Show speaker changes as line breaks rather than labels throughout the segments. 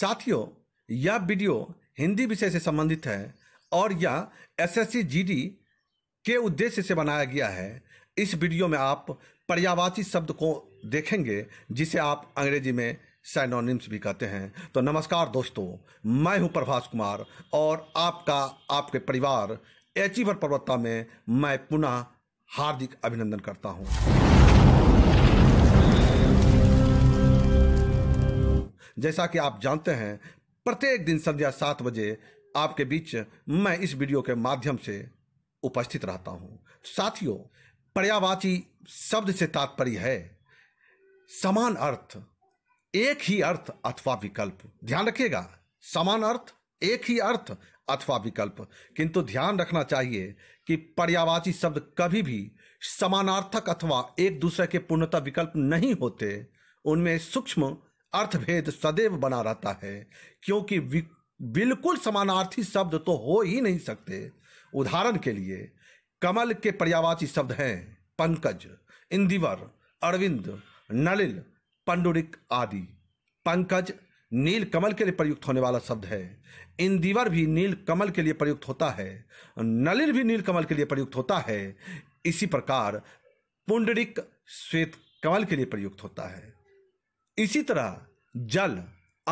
साथियों यह वीडियो हिंदी विषय से संबंधित है और यह एसएससी जीडी के उद्देश्य से बनाया गया है इस वीडियो में आप पर्यावाची शब्द को देखेंगे जिसे आप अंग्रेजी में साइनोनिम्स भी कहते हैं तो नमस्कार दोस्तों मैं हूं प्रभाष कुमार और आपका आपके परिवार एचीवर पर्वता में मैं पुनः हार्दिक अभिनंदन करता हूं जैसा कि आप जानते हैं प्रत्येक दिन संध्या सात बजे आपके बीच मैं इस वीडियो के माध्यम से उपस्थित रहता हूं साथियों पर्यावाची शब्द से तात्पर्य है समान अर्थ एक ही अर्थ अथवा विकल्प ध्यान रखिएगा समान अर्थ एक ही अर्थ अथवा विकल्प किंतु ध्यान रखना चाहिए कि पर्यावाची शब्द कभी भी समानार्थक अथवा एक दूसरे के पूर्णतः विकल्प नहीं होते उनमें सूक्ष्म अर्थभेद सदैव बना रहता है क्योंकि बिल्कुल समानार्थी शब्द तो हो ही नहीं सकते उदाहरण के लिए कमल के पर्यावाची शब्द हैं पंकज इंदिवर अरविंद नलिल पंडुरिक आदि पंकज नील कमल के लिए प्रयुक्त होने वाला शब्द है इंदिवर भी नील कमल के लिए प्रयुक्त होता है नलिल भी नील कमल के लिए प्रयुक्त होता है इसी प्रकार पुंडरिक श्वेत कमल के लिए प्रयुक्त होता है इसी तरह जल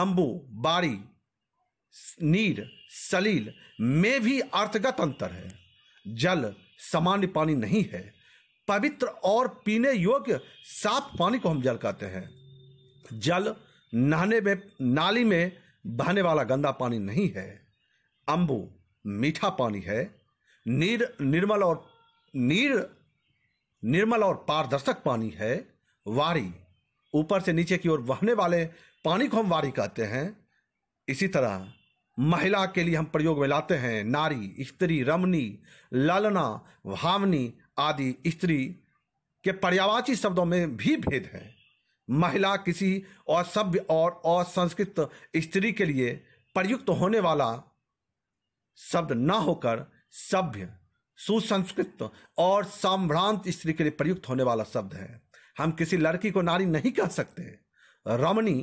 अंबु बारी नीर सलील में भी अर्थगत अंतर है जल सामान्य पानी नहीं है पवित्र और पीने योग्य साफ पानी को हम जल कहते हैं जल नहाने में नाली में बहने वाला गंदा पानी नहीं है अंबु मीठा पानी है नीर निर्मल और नीर निर्मल और पारदर्शक पानी है वारी ऊपर से नीचे की ओर बहने वाले पानी को हम वारी कहते हैं इसी तरह महिला के लिए हम प्रयोग में लाते हैं नारी स्त्री रमनी ललना भावनी आदि स्त्री के पर्यावाची शब्दों में भी भेद है महिला किसी असभ्य और असंस्कृत स्त्री के लिए प्रयुक्त होने वाला शब्द न होकर सभ्य सुसंस्कृत और संभ्रांत स्त्री के लिए प्रयुक्त होने वाला शब्द है हम किसी लड़की को नारी नहीं कह सकते रमणी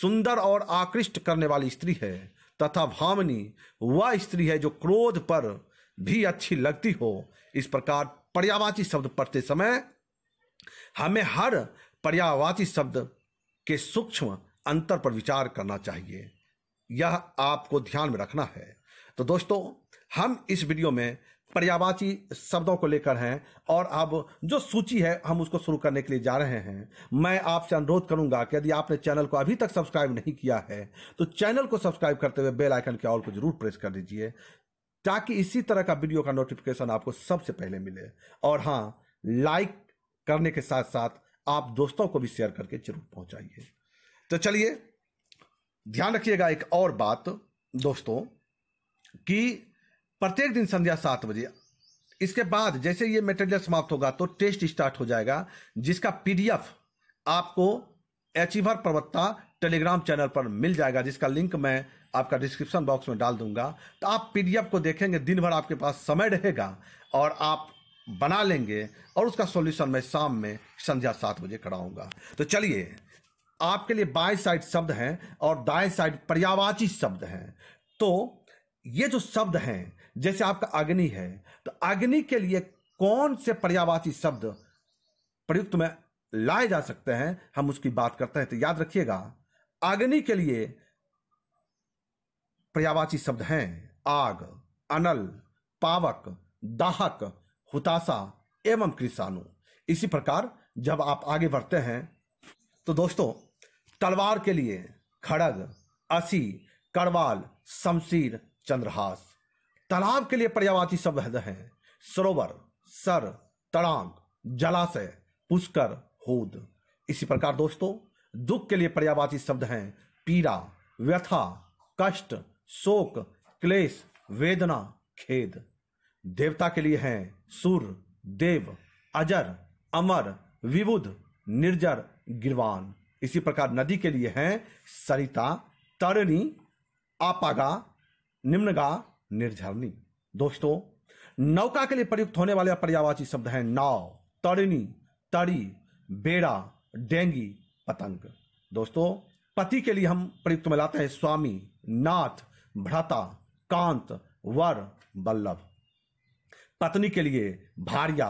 सुंदर और आकृष्ट करने वाली स्त्री है तथा भामनी वह स्त्री है जो क्रोध पर भी अच्छी लगती हो इस प्रकार पर्यावाची शब्द पढ़ते समय हमें हर पर्यावाची शब्द के सूक्ष्म अंतर पर विचार करना चाहिए यह आपको ध्यान में रखना है तो दोस्तों हम इस वीडियो में पर्यावाची शब्दों को लेकर हैं और अब जो सूची है हम उसको शुरू करने के लिए जा रहे हैं मैं आपसे अनुरोध करूंगा कि यदि आपने चैनल को अभी तक सब्सक्राइब नहीं किया है तो चैनल को सब्सक्राइब करते हुए बेल आइकन के ऑल को जरूर प्रेस कर दीजिए ताकि इसी तरह का वीडियो का नोटिफिकेशन आपको सबसे पहले मिले और हाँ लाइक करने के साथ साथ आप दोस्तों को भी शेयर करके जरूर पहुंचाइए तो चलिए ध्यान रखिएगा एक और बात दोस्तों कि प्रत्येक दिन संध्या सात बजे इसके बाद जैसे ये मेटेरियल समाप्त होगा तो टेस्ट स्टार्ट हो जाएगा जिसका पीडीएफ आपको अचीवर प्रवक्ता टेलीग्राम चैनल पर मिल जाएगा जिसका लिंक मैं आपका डिस्क्रिप्शन बॉक्स में डाल दूंगा तो आप पीडीएफ को देखेंगे दिन भर आपके पास समय रहेगा और आप बना लेंगे और उसका सॉल्यूशन मैं शाम में संध्या सात बजे कराऊंगा तो चलिए आपके लिए बाएं साइड शब्द हैं और दाएं साइड पर्यावाची शब्द हैं तो ये जो शब्द हैं जैसे आपका अग्नि है तो अग्नि के लिए कौन से पर्यावाची शब्द प्रयुक्त में लाए जा सकते हैं हम उसकी बात करते हैं तो याद रखिएगा अग्नि के लिए पर्यावाची शब्द हैं आग अनल पावक दाहक हुताशा एवं कृषाणु इसी प्रकार जब आप आगे बढ़ते हैं तो दोस्तों तलवार के लिए खड़ग असी करवाल शमशीर चंद्रहास तालाब के लिए पर्यावाची शब्द हैं सरोवर सर तड़ांग जलाशय पुष्कर होद इसी प्रकार दोस्तों दुख के लिए पर्यावाची शब्द हैं पीड़ा व्यथा कष्ट शोक क्लेश वेदना खेद देवता के लिए हैं सुर देव अजर अमर विबुध निर्जर गिरवान इसी प्रकार नदी के लिए हैं सरिता तरणी आपागा निम्नगा निर्झरनी दोस्तों नौका के लिए प्रयुक्त होने वाले पर्यावाची शब्द हैं नाव तरणी तड़ी बेड़ा डेंगी पतंग दोस्तों पति के लिए हम प्रयुक्त में लाते हैं स्वामी नाथ भ्राता कांत वर बल्लभ पत्नी के लिए भारिया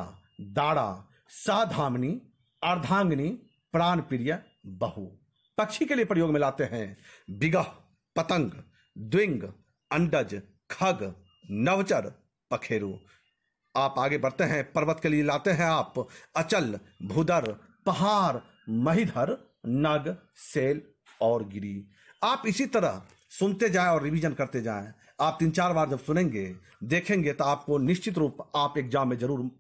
दाड़ा साधामनी अर्धांगनी प्राण प्रिय बहु पक्षी के लिए प्रयोग में लाते हैं बिगह पतंग द्विंग अंडज खग नवचर पखेरु आप आगे बढ़ते हैं पर्वत के लिए लाते हैं आप अचल भूदर पहाड़ महिधर नग सेल और गिरी आप इसी तरह सुनते जाएं और रिवीजन करते जाएं आप तीन चार बार जब सुनेंगे देखेंगे तो आपको निश्चित रूप आप एग्जाम में जरूर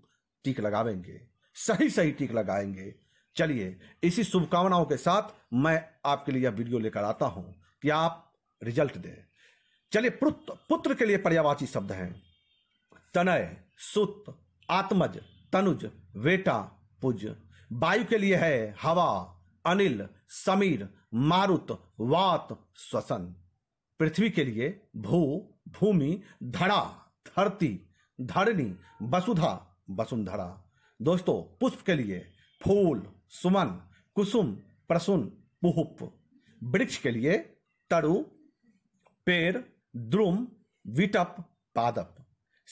टीक लगावेंगे सही सही टीक लगाएंगे चलिए इसी शुभकामनाओं के साथ मैं आपके लिए यह वीडियो लेकर आता हूं कि आप रिजल्ट दें चलिए पुत्र के लिए पर्यावाची शब्द हैं तनय सुत आत्मज तनुज वेटा पुज वायु के लिए है हवा अनिल समीर मारुत वात श्वसन पृथ्वी के लिए भू भूमि धड़ा धरती धरणी वसुधा वसुंधरा दोस्तों पुष्प के लिए फूल सुमन कुसुम प्रसुन पुहुप वृक्ष के लिए तरु पेड़ द्रुम विटप पादप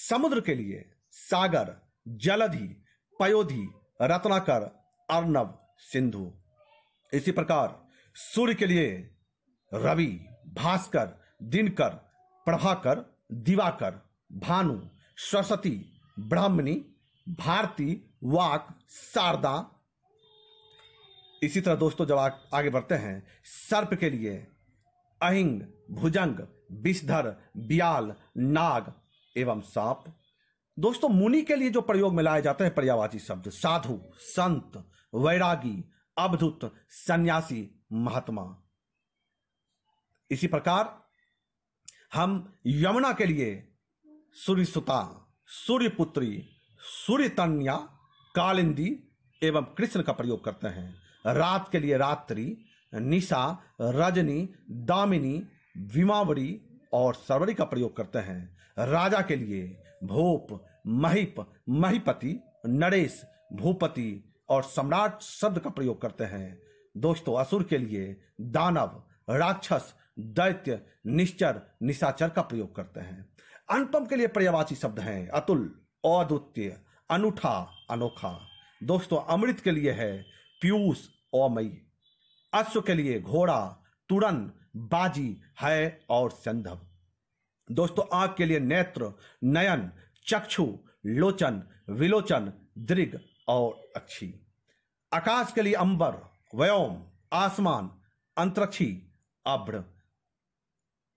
समुद्र के लिए सागर जलधि पयोधि रत्नाकर अर्णव सिंधु इसी प्रकार सूर्य के लिए रवि भास्कर दिनकर प्रभाकर दिवाकर भानु सरस्वती ब्राह्मणी भारती वाक शारदा इसी तरह दोस्तों जब आगे बढ़ते हैं सर्प के लिए अहिंग भुजंग विषधर बियाल नाग एवं सांप दोस्तों मुनि के लिए जो प्रयोग में लाए जाते हैं पर्यावाची शब्द साधु संत वैरागी अवधुत सन्यासी महात्मा इसी प्रकार हम यमुना के लिए सूर्य पुत्री सूर्यपुत्री सूर्यतन्या कालिंदी एवं कृष्ण का प्रयोग करते हैं रात के लिए रात्रि निशा रजनी दामिनी विमावरी और सरवरी का प्रयोग करते हैं राजा के लिए भूप महिप महिपति नरेश भूपति और सम्राट शब्द का प्रयोग करते हैं दोस्तों असुर के लिए दानव राक्षस दैत्य निश्चर निशाचर का प्रयोग करते हैं अनुपम के लिए पर्यावाची शब्द हैं अतुल अद्वितीय अनूठा अनोखा दोस्तों अमृत के लिए है पीयूष अमय अश्व के लिए घोड़ा तुरन बाजी है और संधव दोस्तों आग के लिए नेत्र नयन चक्षु लोचन विलोचन दृग और अक्षी आकाश के लिए अंबर व्योम आसमान अंतरक्षी अभ्र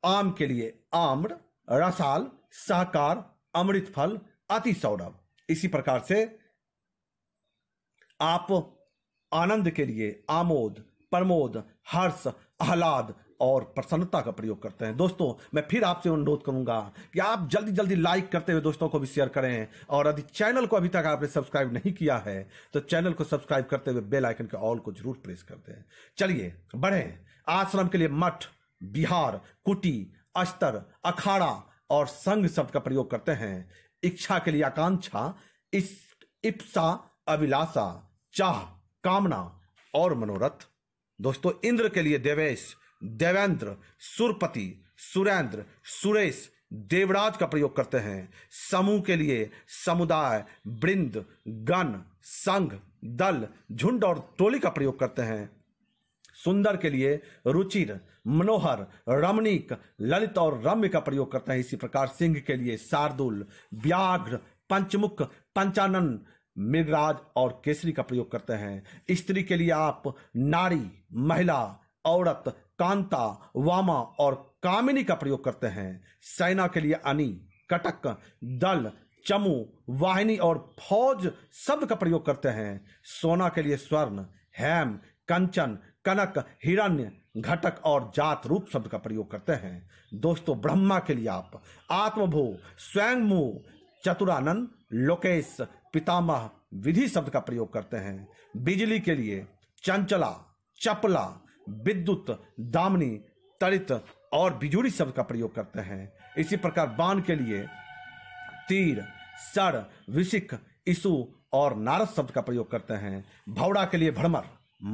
आम के लिए आम्र रसाल सहकार अमृत फल अति सौरभ इसी प्रकार से आप आनंद के लिए आमोद प्रमोद हर्ष आह्लाद और प्रसन्नता का प्रयोग करते हैं दोस्तों मैं फिर आपसे अनुरोध करूंगा कि आप जल्दी जल्दी लाइक करते हुए दोस्तों को भी शेयर करें और यदि चैनल को अभी तक आपने सब्सक्राइब नहीं किया है तो चैनल को सब्सक्राइब करते हुए बेल आइकन के ऑल को जरूर प्रेस कर दें चलिए बढ़े आश्रम के लिए मठ बिहार कुटी अस्तर अखाड़ा और संघ शब्द का प्रयोग करते हैं इच्छा के लिए आकांक्षा इप्सा अभिलाषा चाह कामना और मनोरथ दोस्तों इंद्र के लिए देवेश देवेंद्र सुरपति सुरेंद्र सुरेश देवराज का प्रयोग करते हैं समूह के लिए समुदाय वृंद गण संघ दल झुंड और टोली का प्रयोग करते हैं सुंदर के लिए रुचिर मनोहर रमणीक ललित और रम्य का प्रयोग करते हैं इसी प्रकार सिंह के लिए शार्दुल व्याघ्र पंचमुख पंचानन मृगराज और केसरी का प्रयोग करते हैं स्त्री के लिए आप नारी महिला औरत कांता वामा और कामिनी का प्रयोग करते हैं सेना के लिए अनि कटक दल चमू वाहिनी और फौज शब्द का प्रयोग करते हैं सोना के लिए स्वर्ण हैम कंचन कनक हिरण्य घटक और जात रूप शब्द का प्रयोग करते हैं दोस्तों ब्रह्मा के लिए आप आत्मभू स्वयं चतुरानंद लोकेश पितामह विधि शब्द का प्रयोग करते हैं बिजली के लिए चंचला चपला विद्युत दामनी तड़ित और बिजुड़ी शब्द का प्रयोग करते हैं इसी प्रकार बाण के लिए तीर सड़ विशिक ईसु और नारद शब्द का प्रयोग करते हैं भवड़ा के लिए भ्रमर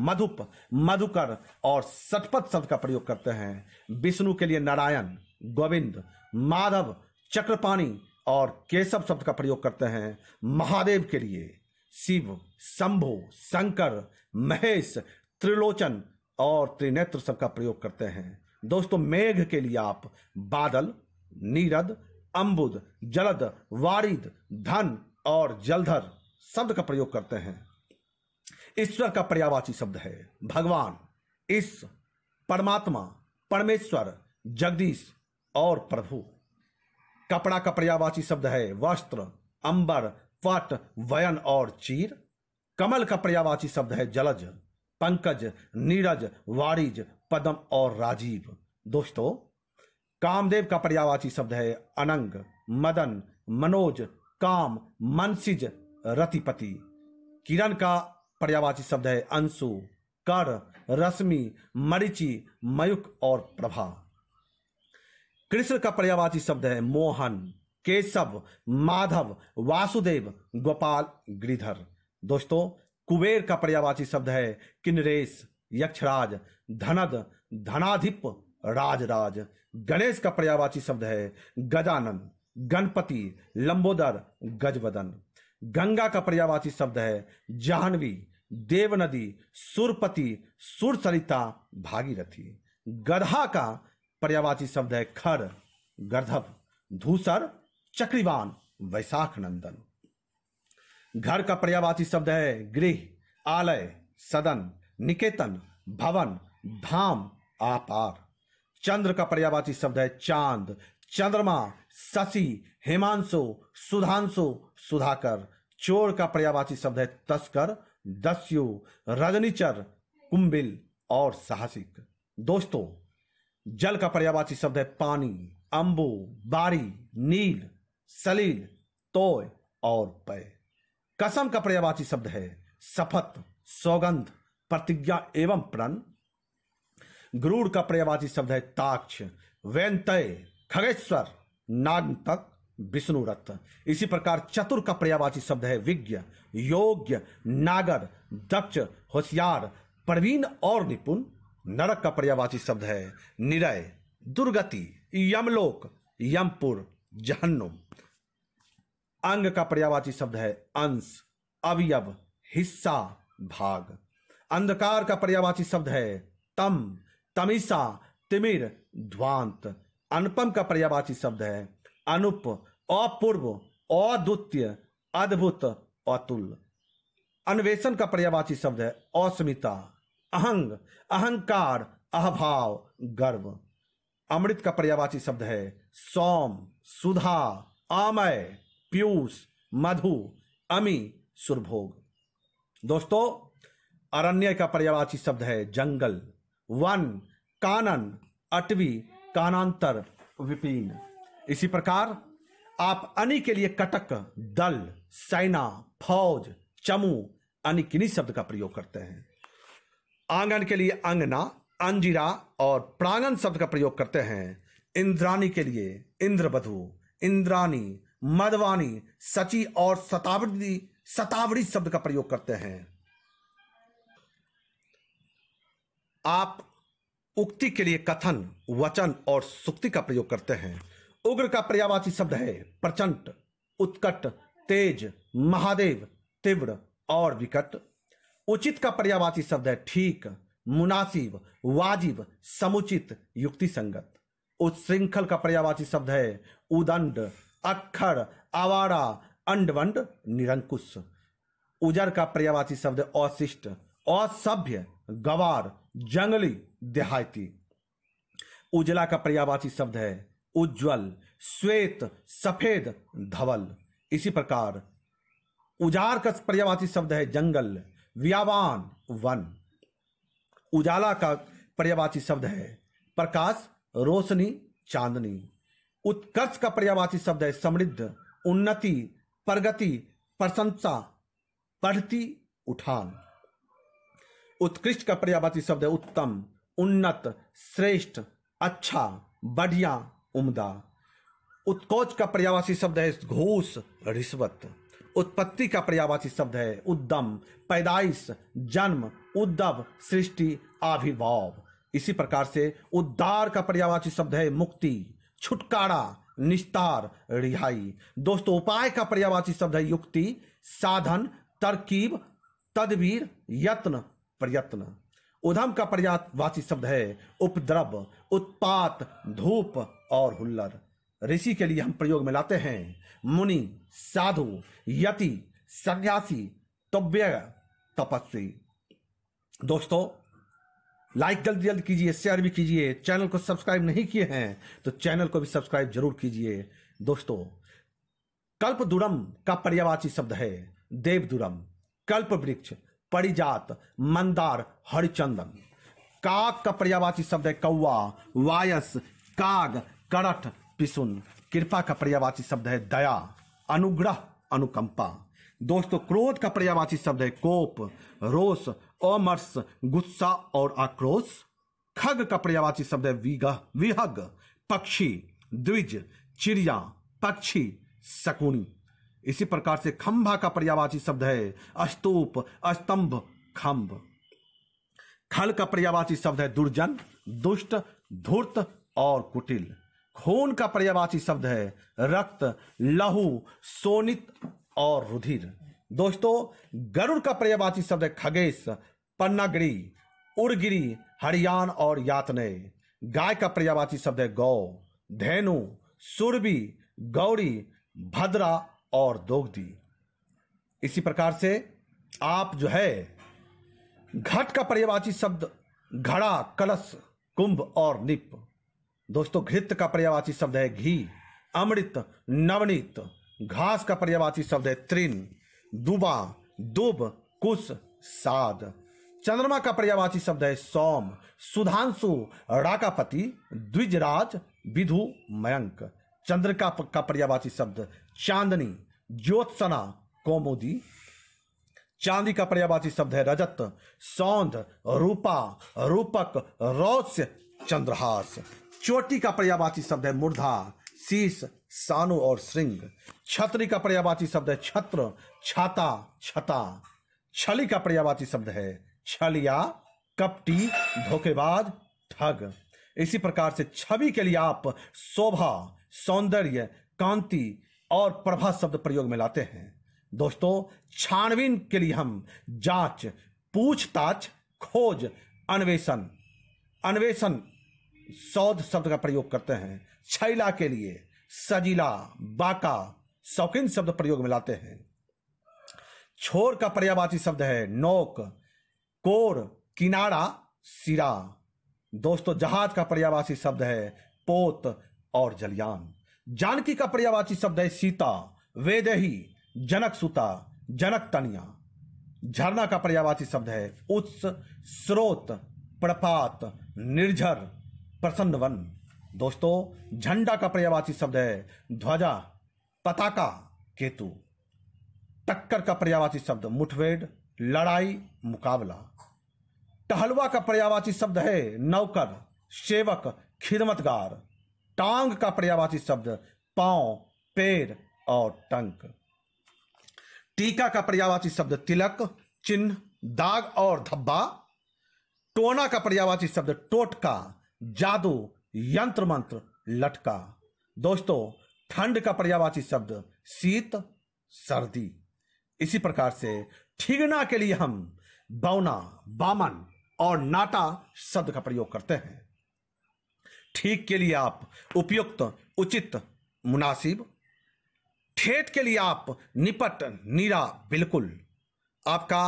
मधुप मधुकर और सतपथ शब्द का प्रयोग करते हैं विष्णु के लिए नारायण गोविंद माधव चक्रपाणी और केशव शब्द का प्रयोग करते हैं महादेव के लिए शिव शंभु शंकर महेश त्रिलोचन और त्रिनेत्र सबका प्रयोग करते हैं दोस्तों मेघ के लिए आप बादल नीरद अम्बुद जलद वारिद धन और जलधर शब्द का प्रयोग करते हैं ईश्वर का पर्यावाची शब्द है भगवान इस परमात्मा परमेश्वर जगदीश और प्रभु कपड़ा का पर्यावाची शब्द है वस्त्र अंबर पट वयन और चीर कमल का पर्यावाची शब्द है जलज पंकज नीरज वारिज पदम और राजीव दोस्तों कामदेव का पर्यावाची शब्द है अनंग मदन मनोज काम मनसिज रतिपति किरण का पर्यावाची शब्द है अंशु कर रश्मि मरिचि मयुक और प्रभा कृष्ण का पर्यावाची शब्द है मोहन केशव माधव वासुदेव गोपाल गिरिधर दोस्तों कुबेर का पर्यावाची शब्द है किनरेश यक्षराज धनद धनाधिप राजराज गणेश का पर्यावाची शब्द है गजानन गणपति लंबोदर गजवदन गंगा का पर्यावाची शब्द है जाह्नवी देव नदी सुरपति सुर सरिता भागीरथी गधा का पर्यावाची शब्द है खर गर्धव धूसर चक्रीवान वैशाख नंदन घर का पर्यावाची शब्द है गृह आलय सदन निकेतन भवन धाम आपार चंद्र का पर्यावाची शब्द है चांद चंद्रमा शशि हेमांशो सुधांशो सुधाकर चोर का पर्यावाची शब्द है तस्कर दस्यु रजनीचर कुंबिल और साहसिक दोस्तों जल का पर्यावाची शब्द है पानी अंबु बारी नील सलील तोय और पय कसम का पर्यावाची शब्द है शपथ सौगंध प्रतिज्ञा एवं प्रण ग्रूर का पर्यावाची शब्द है ताक्ष वैनतय खगेश्वर नागतक विष्णुरथ इसी प्रकार चतुर का पर्यावाची शब्द है विज्ञ योग्य नागर दक्ष होशियार प्रवीण और निपुण नरक का पर्यावाची शब्द है निरय दुर्गति यमलोक यमपुर जहन्नुम अंग का पर्यावाची शब्द है अंश अवयव हिस्सा भाग अंधकार का पर्यावाची शब्द है तम तमिसा तिमिर ध्वांत अनुपम का पर्यावाची शब्द है अनुप अपूर्व अद्वितीय अद्भुत अतुल अन्वेषण का पर्यावाची शब्द है अस्मिता अहंग अहंकार अहभाव गर्व अमृत का पर्यावाची शब्द है सौम सुधा आमय पीयूष मधु अमी सुरभोग दोस्तों अरण्य का पर्यावाची शब्द है जंगल वन कानन अटवी कानांतर विपिन इसी प्रकार आप अनि के लिए कटक दल सेना फौज चमू अनि किन्हीं शब्द का प्रयोग करते हैं आंगन के लिए अंगना अंजिरा और प्रांगण शब्द का प्रयोग करते हैं इंद्राणी के लिए इंद्रबधु इंद्राणी मधवानी सची और शतावरी सतावरी शब्द का प्रयोग करते हैं आप उक्ति के लिए कथन वचन और सुक्ति का प्रयोग करते हैं उग्र का पर्यावाची शब्द है प्रचंड उत्कट तेज महादेव तीव्र और विकट उचित का पर्यावाची शब्द है ठीक मुनासिब वाजिब समुचित युक्ति संगत उत्सृंखल का पर्यावाची शब्द है उदंड अक्खर आवारा अंडवंड निरंकुश उजर का पर्यावासी शब्द अशिष्ट असभ्य गवार जंगली देहायती उजला का पर्यावासी शब्द है उज्जवल श्वेत सफेद धवल इसी प्रकार उजार का पर्यावासी शब्द है जंगल व्यावान वन उजाला का पर्यावासी शब्द है प्रकाश रोशनी चांदनी उत्कर्ष का पर्यावासी शब्द है समृद्ध उन्नति प्रगति प्रशंसा बढ़ती उठान उत्कृष्ट का पर्यावासी शब्द है उत्तम उन्नत श्रेष्ठ अच्छा बढ़िया उम्दा उत्कोच का पर्यावासी शब्द है घोष रिश्वत उत्पत्ति का पर्यावासी शब्द है उद्यम पैदाइश जन्म उद्धव सृष्टि आविर्भाव इसी प्रकार से उद्धार का पर्यावाची शब्द है मुक्ति छुटकारा निस्तार रिहाई दोस्तों उपाय का पर्यावाची शब्द है युक्ति साधन तरकीब तदबीर यत्न प्रयत्न उधम का पर्यावाची शब्द है उपद्रव उत्पात धूप और हुल्लर ऋषि के लिए हम प्रयोग में लाते हैं मुनि साधु यति सन्यासी तव्य तपस्वी दोस्तों लाइक जल्दी जल्दी कीजिए शेयर भी कीजिए चैनल को सब्सक्राइब नहीं किए हैं तो चैनल को भी सब्सक्राइब जरूर कीजिए दोस्तों कल्प दुरम का पर्यावाची शब्द है देव दुरम कल्प वृक्ष परिजात मंदार हरिचंदन काक का पर्यावाची शब्द है कौआ वायस काग करठ पिसुन कृपा का पर्यावाची शब्द है दया अनुग्रह अनुकंपा दोस्तों क्रोध का पर्यावाची शब्द है कोप रोष अमर्ष गुस्सा और आक्रोश खग का पर्यावाची शब्द है विगह विहग पक्षी द्विज चिड़िया पक्षी शकुनी इसी प्रकार से खंभा का पर्यावाची शब्द है अस्तूप अस्तंभ खंभ खल का पर्यावाची शब्द है दुर्जन दुष्ट धूर्त और कुटिल खून का पर्यावाची शब्द है रक्त लहू सोनित और रुधिर दोस्तों गरुड़ का पर्यावाची शब्द है खगेश पन्नागिरी उर्गिरी हरियाणा और यातने गाय का पर्यावाची शब्द है गौ धैनु सुरबी गौरी भद्रा और दोगदी इसी प्रकार से आप जो है घट का पर्यावाची शब्द घड़ा कलश कुंभ और निप दोस्तों घृत का पर्यावाची शब्द है घी अमृत नवनीत घास का पर्यावाची शब्द है त्रिन दुबा दुब कुश साध चंद्रमा का पर्यावाची शब्द है सोम सुधांशु राकापति द्विजराज विधु मयंक चंद्र का, का पर्यावाची शब्द चांदनी ज्योत्सना कौमुदी चांदी का पर्यावाची शब्द है रजत सौंध रूपा रूपक रौस्य चंद्रहास चोटी का पर्यावाची शब्द है मूर्धा शीस सानु और श्रृंग छत्री का पर्यावाची शब्द है छत्र छाता छता छली का पर्यावाची शब्द है छलिया कपटी धोखेबाज ठग इसी प्रकार से छवि के लिए आप शोभा सौंदर्य कांति और प्रभा शब्द प्रयोग में लाते हैं दोस्तों छानबीन के लिए हम जांच पूछताछ खोज अन्वेषण अन्वेषण शोध शब्द का प्रयोग करते हैं छैला के लिए सजीला बाका शौकीन शब्द प्रयोग में लाते हैं छोर का पर्यावाची शब्द है नोक कोर किनारा सिरा दोस्तों जहाज का पर्यावासी शब्द है पोत और जलियान जानकी का पर्यावाची शब्द है सीता वेदही जनक सुता जनक तनिया झरना का पर्यावासी शब्द है उत्स स्रोत प्रपात निर्झर प्रसन्न वन दोस्तों झंडा का पर्यावासी शब्द है ध्वजा पताका केतु टक्कर का पर्यावासी शब्द मुठभेड़ लड़ाई मुकाबला टहलवा का पर्यावाची शब्द है नौकर सेवक खिदमतगार टांग का पर्यावाची शब्द पांव पैर और टंक टीका का पर्यावाची शब्द तिलक चिन्ह दाग और धब्बा टोना का पर्यावाची शब्द टोटका जादू यंत्र मंत्र लटका दोस्तों ठंड का पर्यावाची शब्द शीत सर्दी इसी प्रकार से ठिगना के लिए हम बौना बामन और नाटा शब्द का प्रयोग करते हैं ठीक के लिए आप उपयुक्त उचित मुनासिब ठेठ के लिए आप निपट नीरा बिल्कुल आपका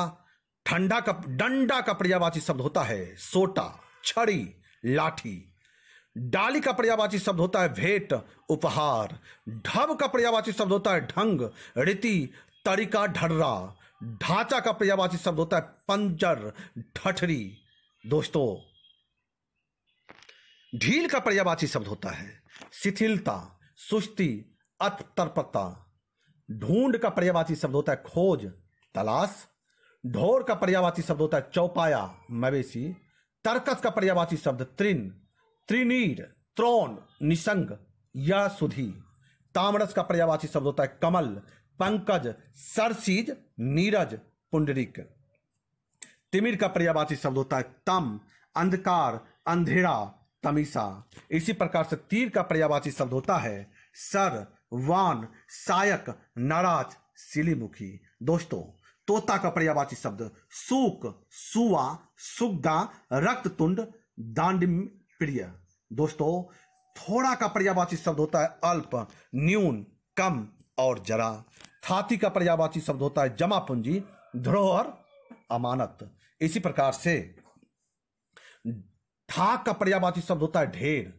ठंडा का डंडा का पर्यावाची शब्द होता है सोटा छड़ी लाठी डाली का पर्यावाची शब्द होता है भेंट उपहार ढब का पर्यावाची शब्द होता है ढंग रीति तरीका ढर्रा ढांचा का पर्यावाची शब्द होता है पंजर ठठरी दोस्तों ढील का पर्यावाची शब्द होता है शिथिलता सुस्ती अतर्पता ढूंढ का पर्यावाची शब्द होता है खोज तलाश ढोर का पर्यावाची शब्द होता है चौपाया मवेशी तर्कस का पर्यावाची शब्द त्रिन त्रिनीर त्रोन निसंग या सुधी तामरस का पर्यावाची शब्द होता है कमल पंकज सरसीज नीरज पुंडरिक तिमिर का पर्यावाची शब्द होता है तम अंधकार अंधेरा तमीसा इसी प्रकार से तीर का पर्यावाची शब्द होता है सर वान सायक नाराज सिलीमुखी दोस्तों तोता का पर्यावाची शब्द सूक सुआ रक्त तुंड दांडिम प्रिय दोस्तों थोड़ा का पर्यावाची शब्द होता है अल्प न्यून कम और जरा थाती का पर्यावाची शब्द होता है जमा पूंजी धरोहर अमानत इसी प्रकार से ढाक का पर्यावाची शब्द होता है ढेर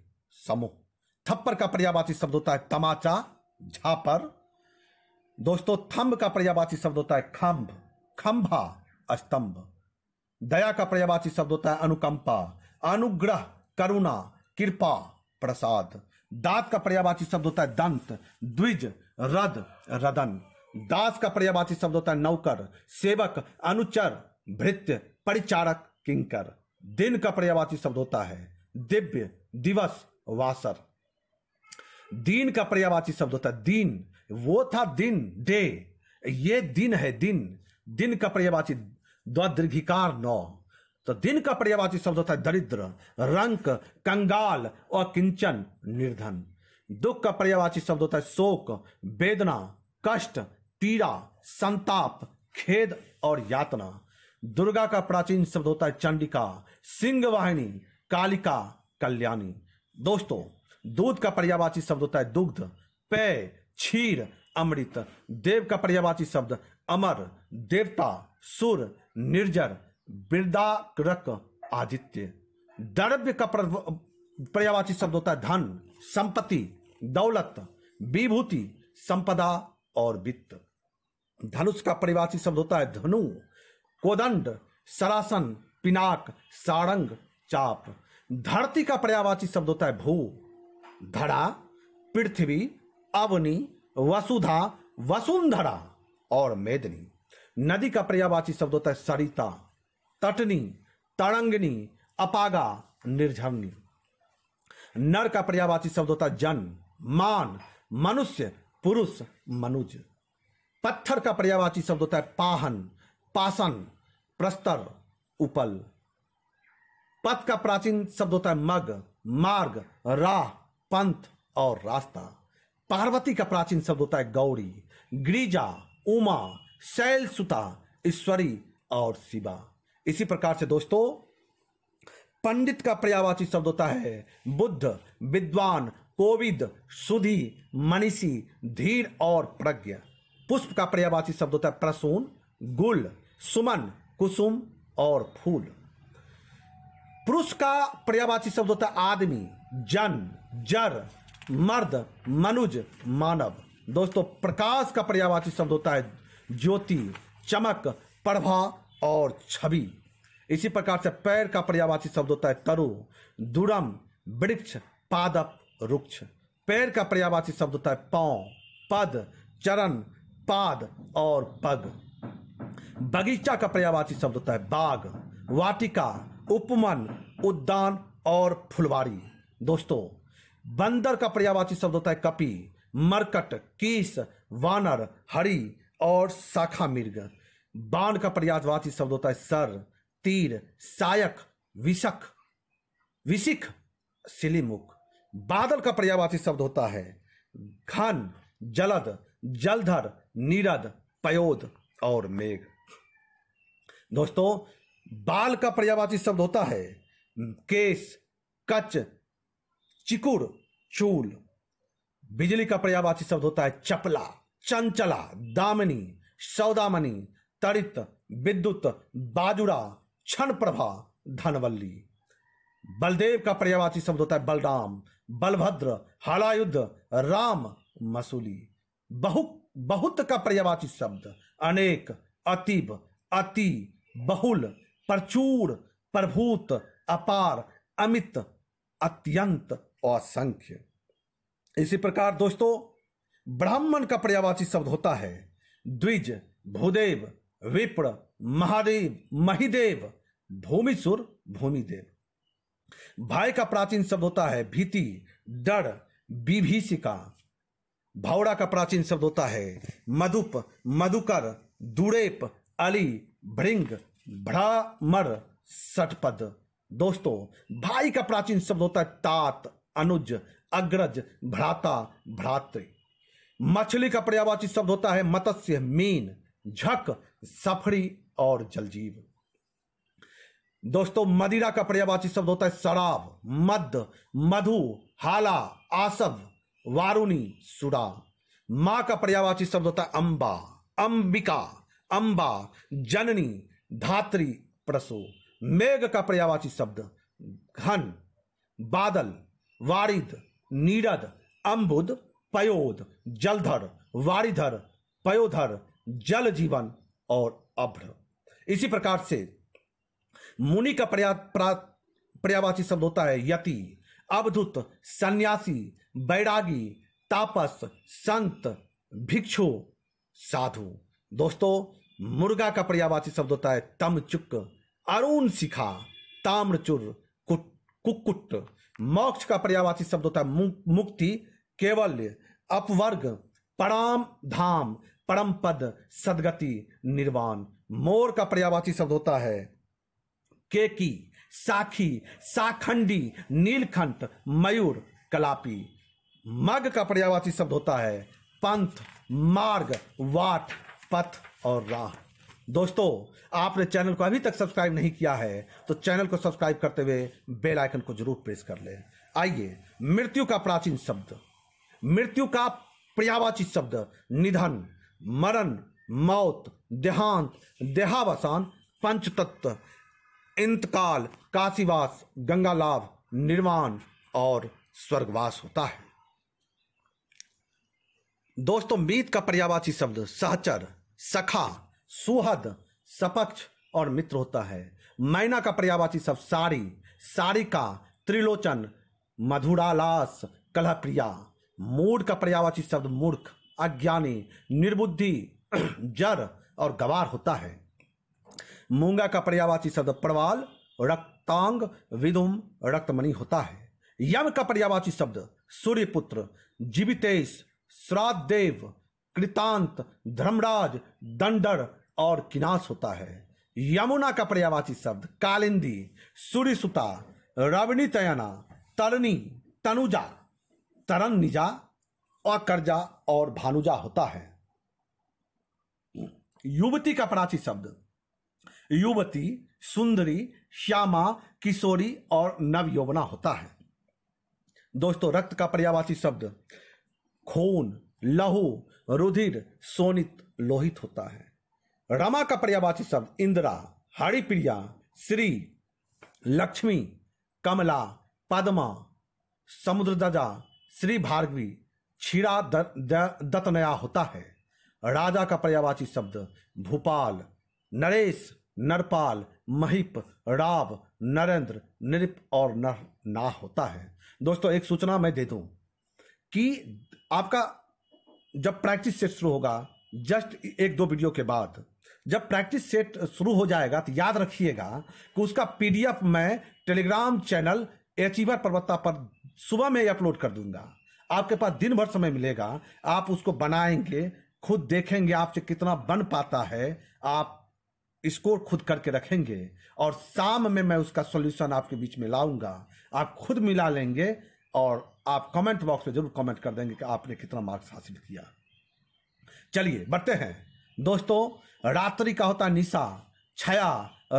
समूह थप्पर का पर्यावाची शब्द होता है तमाचा झापर दोस्तों थंब का पर्यावाची शब्द होता है खंभ खंभा स्तंभ दया का पर्यावाची शब्द होता है अनुकंपा अनुग्रह करुणा कृपा प्रसाद दात का पर्यावाची शब्द होता है दंत द्विज रद रदन दास का पर्यावाची शब्द होता है नौकर सेवक अनुचर भृत्य परिचारक किंकर दिन का पर्यावाची शब्द होता है दिव्य दिवस वासर दिन का पर्यावाची शब्द होता है दिन वो था दिन डे ये दिन है दिन दिन का पर्यावाची दीर्घिकार नौ तो दिन का पर्यावाची शब्द होता है दरिद्र रंक कंगाल और किंचन निर्धन दुख का पर्यावाची शब्द होता है शोक वेदना कष्ट पीड़ा संताप खेद और यातना दुर्गा का प्राचीन शब्द होता है चंडिका सिंह वाहिनी कालिका कल्याणी दोस्तों दूध का पर्यावाची शब्द होता है दुग्ध पेय क्षीर अमृत देव का पर्यावाची शब्द अमर देवता सुर निर्जर वृदाक आदित्य द्रव्य का पर्यावाची शब्द होता है धन संपत्ति दौलत विभूति संपदा और वित्त धनुष का पर्यावाची शब्द होता है धनु कोदंड सरासन पिनाक सारंग चाप धरती का पर्यावाची शब्द होता है भू धरा पृथ्वी अवनी वसुधा वसुंधरा और मेदनी नदी का पर्यावाची शब्द होता है सरिता तटनी तरंगनी अपागा निर्झरनी नर का पर्यावाची शब्द होता है जन मान मनुष्य पुरुष मनुज पत्थर का पर्यावाची शब्द होता है पाहन पासन प्रस्तर उपल पथ का प्राचीन शब्द होता है मग मार्ग राह पंथ और रास्ता पार्वती का प्राचीन शब्द होता है गौरी ग्रीजा उमा शैल सुता ईश्वरी और शिवा इसी प्रकार से दोस्तों पंडित का पर्यावाची शब्द होता है बुद्ध विद्वान कोविद सुधी मनीषी धीर और प्रज्ञ पुष्प का पर्यावाची शब्द होता है प्रसून गुल सुमन कुसुम और फूल पुरुष का पर्यावाची शब्द होता है आदमी जन जर मर्द मनुज मानव दोस्तों प्रकाश का पर्यावाची शब्द होता है ज्योति चमक प्रभा और छवि इसी प्रकार से पैर का पर्यावाची शब्द होता है तरु दुरम वृक्ष पादप रुक्ष पैर का पर्यावाची शब्द होता है पांव पद चरण पाद और पग बगीचा का पर्यावाची शब्द होता है बाग वाटिका उपमन उद्यान और फुलवारी दोस्तों बंदर का पर्यावाची शब्द होता है कपी मरकट कीस वानर हरी और शाखा मृग बाण का पर्यावाची शब्द होता है सर तीर सायक विषक विशिख सिलीमुख बादल का पर्यावाची शब्द होता है घन जलद जलधर नीरद पयोद और मेघ दोस्तों बाल का पर्यावाची शब्द होता है केस कच चिकुड़ चूल बिजली का पर्यावाची शब्द होता है चपला चंचला दामनी सौदामनी तरित विद्युत बाजुरा क्षण प्रभा धनवल्ली बलदेव का पर्यावाची शब्द होता है बलराम बलभद्र हलायुद्ध राम मसूली बहु बहुत का पर्यावाची शब्द अनेक अतीब अति बहुल प्रचुर प्रभूत अपार अमित अत्यंत असंख्य इसी प्रकार दोस्तों ब्राह्मण का पर्यावाची शब्द होता है द्विज भूदेव विप्र महादेव महिदेव भूमिसुर भूमिदेव भय का प्राचीन शब्द होता है भीति डर विभीषिका भावड़ा का प्राचीन शब्द होता है मधुप मधुकर दुरेप अली भृंग भ्रमर सटपद दोस्तों भाई का प्राचीन शब्द होता है तात अनुज अग्रज भ्राता भ्रातृ मछली का पर्यावाची शब्द होता है मत्स्य मीन झक सफरी और जलजीव दोस्तों मदिरा का पर्यावाची शब्द होता है शराब मद मधु हाला आसव वारुणी सुरा मां का पर्यावाची शब्द होता है अंबा अंबिका अंबा जननी धात्री प्रसो मेघ का पर्यावाची शब्द घन बादल वारिद नीरद अम्बुद पयोद जलधर वारिधर पयोधर जल जीवन और अभ्र इसी प्रकार से मुनि का पर्यावाची शब्द होता है यति अवधुत सन्यासी बैरागी तापस संत भिक्षु साधु दोस्तों मुर्गा का पर्यावाची शब्द होता है तमचुक अरुण शिखा ताम्रचुर कुट मोक्ष का पर्यावाची शब्द होता है मु, मुक्ति केवल अपवर्ग पराम धाम परम पद सदगति निर्वाण मोर का पर्यावाची शब्द होता है केकी साखी साखंडी नीलखंड मयूर कलापी मग का पर्यावाची शब्द होता है पंथ मार्ग वाट पथ और राह दोस्तों आपने चैनल को अभी तक सब्सक्राइब नहीं किया है तो चैनल को सब्सक्राइब करते हुए बेल आइकन को जरूर प्रेस कर लें आइए मृत्यु का प्राचीन शब्द मृत्यु का पर्यावाचित शब्द निधन मरण मौत देहांत देहावसान पंचतत्व इंतकाल काशीवास गंगा लाभ निर्वाण और स्वर्गवास होता है दोस्तों मीत का पर्यावाची शब्द सहचर सखा सुहद सपक्ष और मित्र होता है मैना का पर्यावाची सब सारी सारिका त्रिलोचन मधुरालास कलहप्रिया मूड का पर्यावाची शब्द मूर्ख अज्ञानी निर्बुद्धि जर और गवार होता है मूंगा का पर्यावाची शब्द प्रवाल रक्तांग विधुम रक्तमणि होता है यम का पर्यावाची शब्द सूर्यपुत्र जीवितेश देव कृतांत धर्मराज दंडर और किनास होता है यमुना का पर्यावाची शब्द कालिंदी सूर्यसुता रवनी तयना तरनी तनुजा तरन निजा अकर्जा और भानुजा होता है युवती का प्राची शब्द युवती सुंदरी श्यामा किशोरी और नवयौवना होता है दोस्तों रक्त का पर्यावासी शब्द खून लहू रुधिर सोनित लोहित होता है रमा का पर्यावाची शब्द इंदिरा हरिप्रिया श्री लक्ष्मी कमला पद्मा दजा श्री भार्गवी क्षीरा दत्तनया होता है राजा का पर्यावाची शब्द भूपाल नरेश नरपाल महिप राव नरेंद्र नृप और नर ना होता है दोस्तों एक सूचना मैं दे दूं कि आपका जब प्रैक्टिस सेट शुरू होगा जस्ट एक दो वीडियो के बाद जब प्रैक्टिस सेट शुरू हो जाएगा तो याद रखिएगा कि उसका पीडीएफ मैं टेलीग्राम चैनल एचीवर पर्वता पर सुबह में अपलोड कर दूंगा आपके पास दिन भर समय मिलेगा आप उसको बनाएंगे खुद देखेंगे आपसे कितना बन पाता है आप स्कोर खुद करके रखेंगे और शाम में मैं उसका सोल्यूशन आपके बीच में लाऊंगा आप खुद मिला लेंगे और आप कमेंट बॉक्स में जरूर कमेंट कर देंगे कि आपने कितना मार्क्स हासिल किया चलिए बढ़ते हैं दोस्तों रात्रि का होता है निशा छया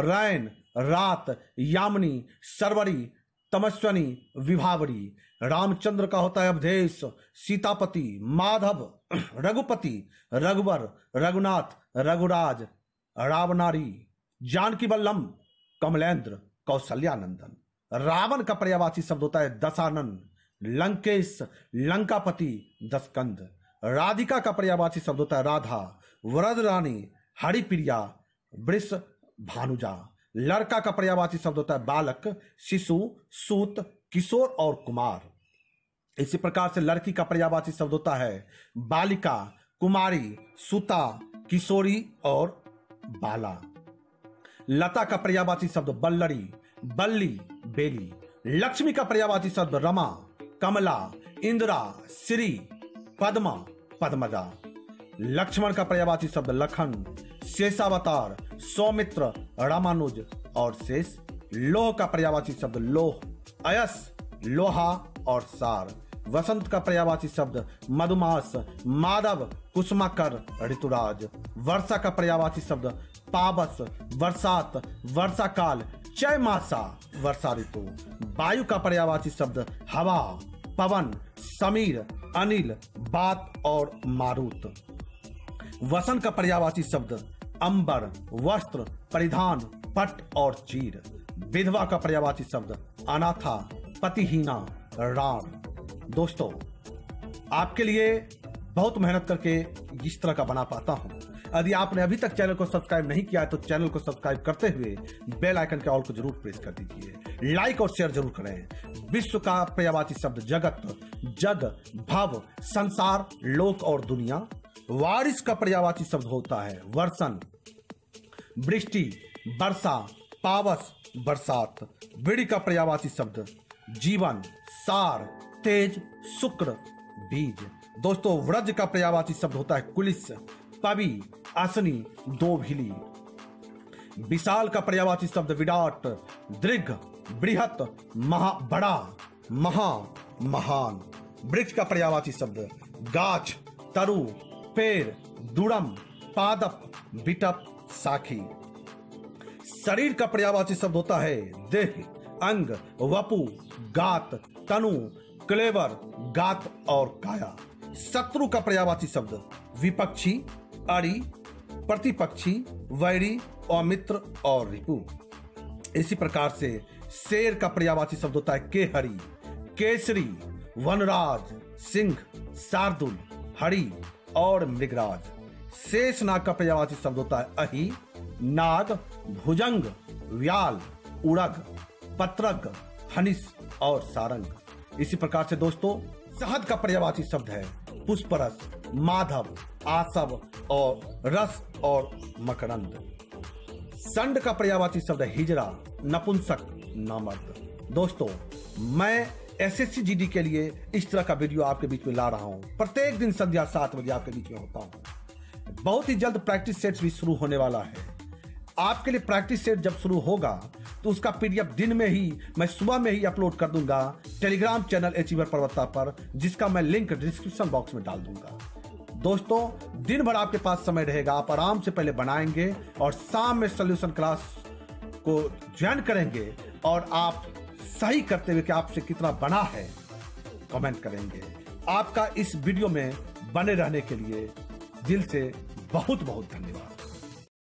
रैन रात यामनी सरवरी तमस्वनी विभावरी रामचंद्र का होता है अवधेश सीतापति माधव रघुपति रघुवर रघुनाथ रघुराज रावनारी जानकी बल्लम कमलेंद्र कौशल्यानंदन रावण का पर्यावासी शब्द होता है दशानन लंकेश लंकापति दस्कंद राधिका का पर्यावासी शब्द होता है राधा वरद रानी हरिप्रिया वृष भानुजा लड़का का पर्यावाची शब्द होता है बालक शिशु सूत किशोर और कुमार इसी प्रकार से लड़की का पर्यावाची शब्द होता है बालिका कुमारी सुता किशोरी और बाला लता का पर्यावाची शब्द बल्लरी बल्ली बेली लक्ष्मी का पर्यावाची शब्द रमा कमला इंदिरा श्री पद्मा पद्मजा लक्ष्मण का पर्यावाची शब्द लखन शेषावतार सौमित्र रामानुज और शेष लोह का पर्यावाची शब्द लोह अयस लोहा और सार वसंत का पर्यावाची शब्द मधुमास माधव कुसुमाकर ऋतुराज वर्षा का पर्यावाची शब्द पावस वर्षात वर्षा काल मासा वर्षा ऋतु वायु का पर्यावाची शब्द हवा पवन समीर अनिल बात और मारुत वसन का पर्यावाची शब्द अंबर वस्त्र परिधान पट और चीर विधवा का पर्यावाची शब्द अनाथा पतिहीना राम दोस्तों आपके लिए बहुत मेहनत करके इस तरह का बना पाता हूं यदि आपने अभी तक चैनल को सब्सक्राइब नहीं किया तो चैनल को सब्सक्राइब करते हुए बेल आइकन के ऑल को जरूर प्रेस कर दीजिए लाइक और शेयर जरूर करें विश्व का पर्यावाची शब्द जगत जग भव संसार लोक और दुनिया वारिश का पर्यावाची शब्द होता है वर्षण वृष्टि वर्षा पावस बरसात बीड़ी का पर्यावासी शब्द जीवन सार तेज शुक्र बीज दोस्तों व्रज का पर्यावासी शब्द होता है कुलिस तभी असनी दो भिली विशाल का पर्यावाची शब्द विराट दीर्घ बृहत महा बड़ा महा महान वृक्ष का पर्यावाची शब्द गाछ तरु पेड़ दुरम पादप बिटप साखी शरीर का पर्यावाची शब्द होता है देह अंग वपु गात तनु क्लेवर गात और काया शत्रु का पर्यावाची शब्द विपक्षी अड़ी प्रतिपक्षी वैरी और और रिपु इसी प्रकार से शेर का पर्यावाची शब्द होता है केहरी केसरी वनराज सिंह शार्दुल हरी और मृगराज शेष नाग का पर्यावाची शब्द होता है अहि नाग भुजंग व्याल उड़ग पत्रक हनिस और सारंग इसी प्रकार से दोस्तों शहद का पर्यावाची शब्द है पुष्परस माधव आसव और रस और मकरंद संड का पर्यावाची शब्द है हिजरा नपुंसक नामर्द दोस्तों मैं एस एस के लिए इस तरह का वीडियो आपके बीच में ला रहा हूं प्रत्येक दिन संध्या सात बजे आपके बीच में होता हूं बहुत ही जल्द प्रैक्टिस सेट भी शुरू होने वाला है आपके लिए प्रैक्टिस सेट जब शुरू होगा तो उसका पीडीएफ दिन में ही मैं सुबह में ही अपलोड कर दूंगा टेलीग्राम चैनल एचीवर पर्वता पर जिसका मैं लिंक डिस्क्रिप्शन बॉक्स में डाल दूंगा दोस्तों दिन भर आपके पास समय रहेगा आप आराम से पहले बनाएंगे और शाम में सोल्यूशन क्लास को ज्वाइन करेंगे और आप सही करते हुए कि आपसे कितना बना है कमेंट करेंगे आपका इस वीडियो में बने रहने के लिए दिल से बहुत बहुत धन्यवाद